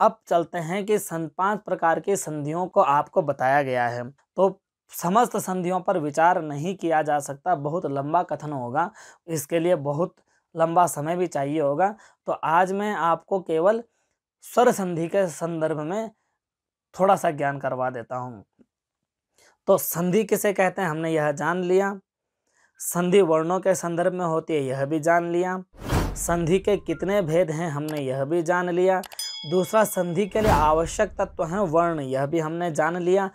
अब चलते हैं कि पांच प्रकार के संधियों को आपको बताया गया है तो समस्त संधियों पर विचार नहीं किया जा सकता बहुत लंबा कथन होगा इसके लिए बहुत लंबा समय भी चाहिए होगा तो आज मैं आपको केवल स्वर संधि के संदर्भ में थोड़ा सा ज्ञान करवा देता हूँ तो संधि किसे कहते हैं हमने यह जान लिया संधि वर्णों के संदर्भ में होती है यह भी जान लिया संधि के कितने भेद हैं हमने यह भी जान लिया दूसरा संधि के लिए आवश्यक तत्व है वर्ण यह भी हमने जान लिया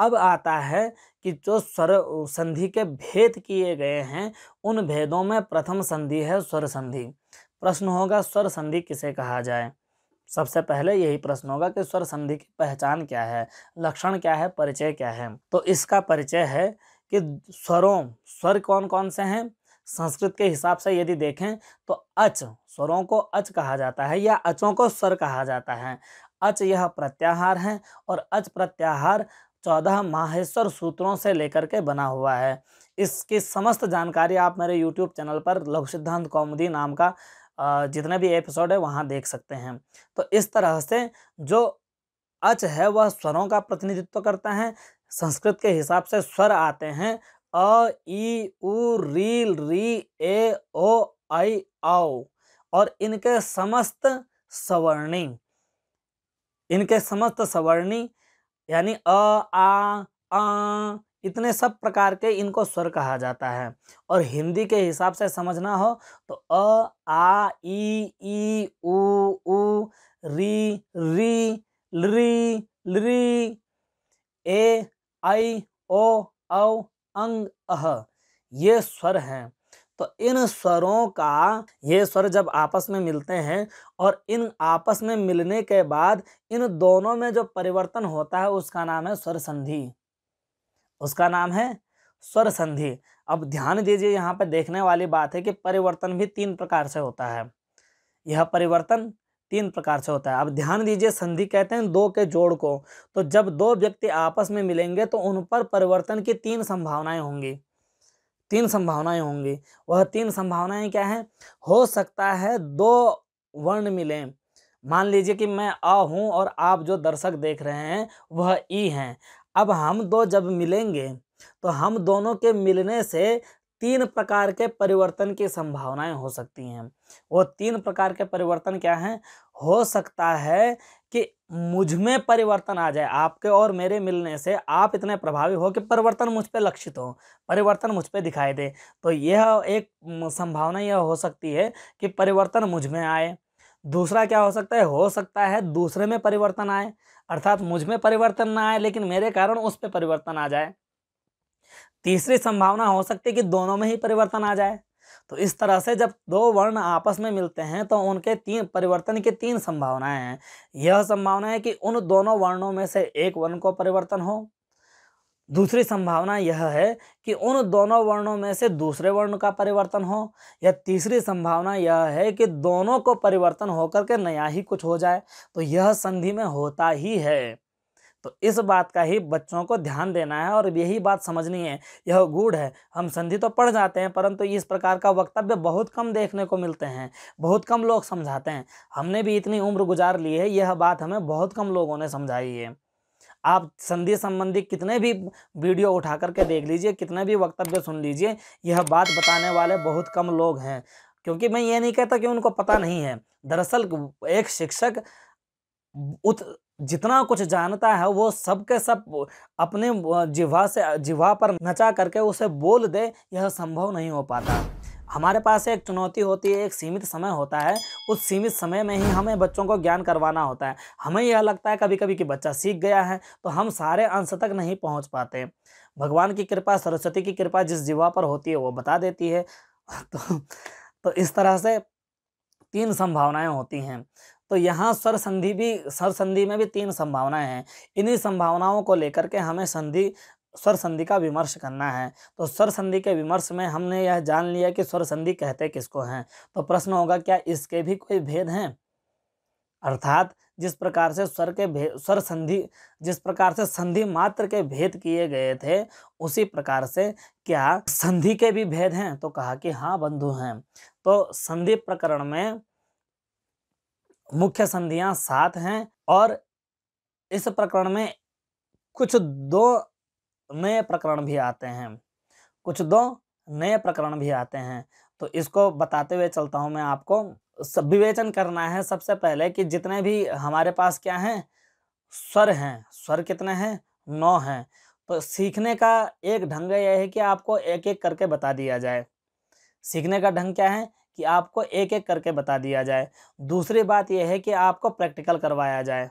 अब आता है कि जो स्वर संधि के भेद किए गए हैं उन भेदों में प्रथम संधि है स्वर संधि प्रश्न होगा स्वर संधि किसे कहा जाए सबसे पहले यही प्रश्न होगा कि स्वर संधि की पहचान क्या है लक्षण क्या है परिचय क्या है तो इसका परिचय है कि स्वरों स्वर कौन कौन से हैं संस्कृत के हिसाब से यदि देखें तो अच स्वरों को अच कहा जाता है या अचों को स्वर कहा जाता है अच यह प्रत्याहार है और अच प्रत्याहार चौदह माहेश्वर सूत्रों से लेकर के बना हुआ है इसकी समस्त जानकारी आप मेरे यूट्यूब चैनल पर लघु सिद्धांत कौमुदी नाम का जितने भी एपिसोड है वहाँ देख सकते हैं तो इस तरह से जो अच है वह स्वरों का प्रतिनिधित्व करता है संस्कृत के हिसाब से स्वर आते हैं अ ई उ रील री ए ओ आई आओ और इनके समस्त सवर्णी इनके समस्त सवर्णी यानी अ आ आ इतने सब प्रकार के इनको स्वर कहा जाता है और हिंदी के हिसाब से समझना हो तो अ आ ई ई उ उ री री री री ए आई ओ औ अंग अह ये स्वर हैं तो इन स्वरों का ये स्वर जब आपस में मिलते हैं और इन आपस में मिलने के बाद इन दोनों में जो परिवर्तन होता है उसका नाम है स्वर संधि उसका नाम है स्वर संधि अब ध्यान दीजिए यहाँ पर देखने वाली बात है कि परिवर्तन भी तीन प्रकार से होता है यह परिवर्तन तीन प्रकार से होता है अब ध्यान दीजिए संधि कहते हैं दो के जोड़ को तो जब दो व्यक्ति आपस में मिलेंगे तो उन पर परिवर्तन की तीन संभावनाएं होंगी तीन संभावनाएं होंगी वह तीन संभावनाएं क्या हैं हो सकता है दो वर्ण मिलें मान लीजिए कि मैं अ हूँ और आप जो दर्शक देख रहे हैं वह ई हैं अब हम दो जब मिलेंगे तो हम दोनों के मिलने से तीन प्रकार के परिवर्तन की संभावनाएं हो सकती हैं वो तीन प्रकार के परिवर्तन क्या हैं हो सकता है कि मुझ में परिवर्तन आ जाए आपके और मेरे मिलने से आप इतने प्रभावी हो कि परिवर्तन मुझ पर लक्षित हो परिवर्तन मुझ पर दिखाई दे तो यह एक संभावना यह हो सकती है कि परिवर्तन मुझ में आए दूसरा क्या हो सकता है हो सकता है दूसरे में परिवर्तन आए अर्थात मुझ में परिवर्तन ना आए लेकिन मेरे कारण उस पर परिवर्तन आ जाए तीसरी संभावना हो सकती है कि दोनों में ही परिवर्तन आ जाए तो इस तरह से जब दो वर्ण आपस में मिलते हैं तो उनके तीन परिवर्तन की तीन संभावनाएं हैं यह संभावना है कि उन दोनों वर्णों में से एक वर्ण को परिवर्तन हो दूसरी संभावना यह है कि उन दोनों वर्णों में से दूसरे वर्ण का परिवर्तन हो या तीसरी संभावना यह है कि दोनों को परिवर्तन होकर के नया ही कुछ हो जाए तो यह संधि में होता ही है तो इस बात का ही बच्चों को ध्यान देना है और यही बात समझनी है यह गूढ़ है हम संधि तो पढ़ जाते हैं परंतु इस प्रकार का वक्तव्य बहुत कम देखने को मिलते हैं बहुत कम लोग समझाते हैं हमने भी इतनी उम्र गुजार ली है यह बात हमें बहुत कम लोगों ने समझाई है आप संधि संबंधी कितने भी वीडियो उठा करके देख लीजिए कितने भी वक्तव्य सुन लीजिए यह बात बताने वाले बहुत कम लोग हैं क्योंकि मैं ये नहीं कहता कि उनको पता नहीं है दरअसल एक शिक्षक जितना कुछ जानता है वो सब के सब अपने जिवा से जिवा पर नचा करके उसे बोल दे यह संभव नहीं हो पाता हमारे पास एक चुनौती होती है एक सीमित समय होता है उस सीमित समय में ही हमें बच्चों को ज्ञान करवाना होता है हमें यह लगता है कभी कभी कि बच्चा सीख गया है तो हम सारे अंश तक नहीं पहुंच पाते भगवान की कृपा सरस्वती की कृपा जिस जीवा पर होती है वो बता देती है तो, तो इस तरह से तीन संभावनाएं होती हैं तो यहाँ सर संधि भी सर संधि में भी तीन संभावनाएं हैं इन्हीं संभावनाओं को लेकर के हमें संधि स्वर संधि का विमर्श करना है तो स्वर संधि के विमर्श में हमने यह जान लिया कि स्वर संधि कहते किसको हैं तो प्रश्न होगा क्या इसके भी कोई भेद हैं अर्थात जिस प्रकार से स्वर के भेद स्वर संधि जिस प्रकार से संधि मात्र के भेद किए गए थे उसी प्रकार से क्या संधि के भी भेद हैं तो कहा कि हाँ बंधु हैं तो संधि प्रकरण में मुख्य संधियां सात हैं और इस प्रकरण में कुछ दो नए प्रकरण भी आते हैं कुछ दो नए प्रकरण भी आते हैं तो इसको बताते हुए चलता हूं मैं आपको सब विवेचन करना है सबसे पहले कि जितने भी हमारे पास क्या हैं स्वर हैं स्वर कितने हैं नौ हैं तो सीखने का एक ढंग यह है कि आपको एक एक करके बता दिया जाए सीखने का ढंग क्या है कि आपको एक एक करके बता दिया जाए दूसरी बात यह है कि आपको प्रैक्टिकल करवाया जाए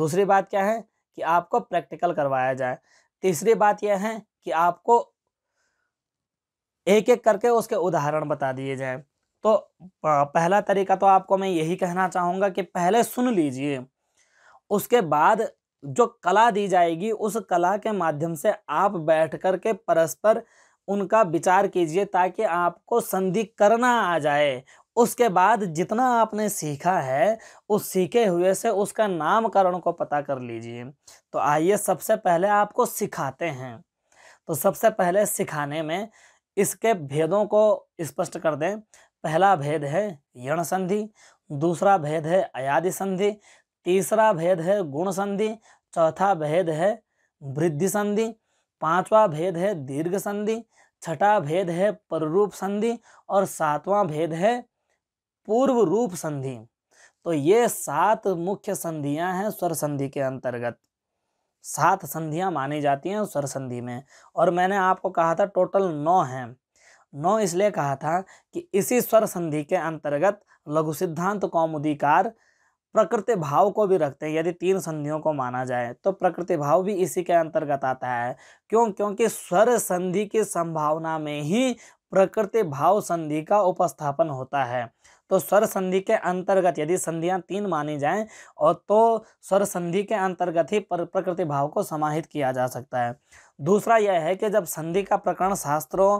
दूसरी बात क्या है कि आपको प्रैक्टिकल करवाया जाए तीसरी बात यह है कि आपको एक एक करके उसके उदाहरण बता दिए जाए तो पहला तरीका तो आपको मैं यही कहना चाहूँगा कि पहले सुन लीजिए उसके बाद जो कला दी जाएगी उस कला के माध्यम से आप बैठ कर के परस्पर उनका विचार कीजिए ताकि आपको संधि करना आ जाए उसके बाद जितना आपने सीखा है उस सीखे हुए से उसका नामकरण को पता कर लीजिए तो आइए सबसे पहले आपको सिखाते हैं तो सबसे पहले सिखाने में इसके भेदों को स्पष्ट कर दें पहला भेद है यण संधि दूसरा भेद है अयादि संधि तीसरा भेद है गुण संधि चौथा भेद है वृद्धि संधि पांचवा भेद है दीर्घ संधि छठा भेद है पररूप संधि और सातवां भेद है पूर्व रूप संधि तो ये सात मुख्य संधियां हैं स्वर संधि के अंतर्गत सात संधियां मानी जाती हैं स्वर संधि में और मैंने आपको कहा था टोटल नौ हैं नौ इसलिए कहा था कि इसी स्वर संधि के अंतर्गत लघु सिद्धांत कौमुदीकार प्रकृति भाव को भी रखते हैं यदि तीन संधियों को माना जाए तो प्रकृति भाव भी इसी के अंतर्गत आता है क्यों क्योंकि स्वर संधि की संभावना में ही प्रकृति भाव संधि का उपस्थापन होता है तो स्वर संधि के अंतर्गत यदि संधियां तीन मानी जाएं और तो स्वर संधि के अंतर्गत ही प्रकृति भाव को समाहित किया जा सकता है दूसरा यह है कि जब संधि का प्रकरण शास्त्रों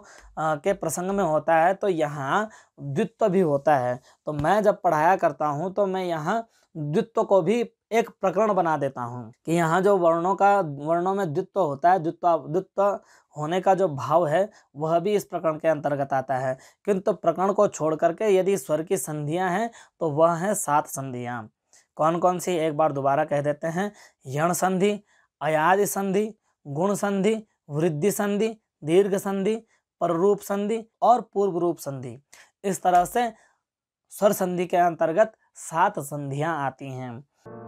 के प्रसंग में होता है तो यहाँ द्वित्व भी होता है तो मैं जब पढ़ाया करता हूँ तो मैं यहाँ द्वित्व को भी एक प्रकरण बना देता हूँ कि यहाँ जो वर्णों का वर्णों में द्वित्व होता है द्वित्व द्वित्व होने का जो भाव है वह भी इस प्रकरण के अंतर्गत आता है किंतु प्रकरण को छोड़ करके यदि स्वर की संधियाँ हैं तो वह हैं सात संधियाँ कौन कौन सी एक बार दोबारा कह देते हैं यण संधि अयाद संधि गुण संधि वृद्धि संधि दीर्घ संधि पररूप संधि और पूर्व रूप संधि इस तरह से स्वर संधि के अंतर्गत सात संधियां आती हैं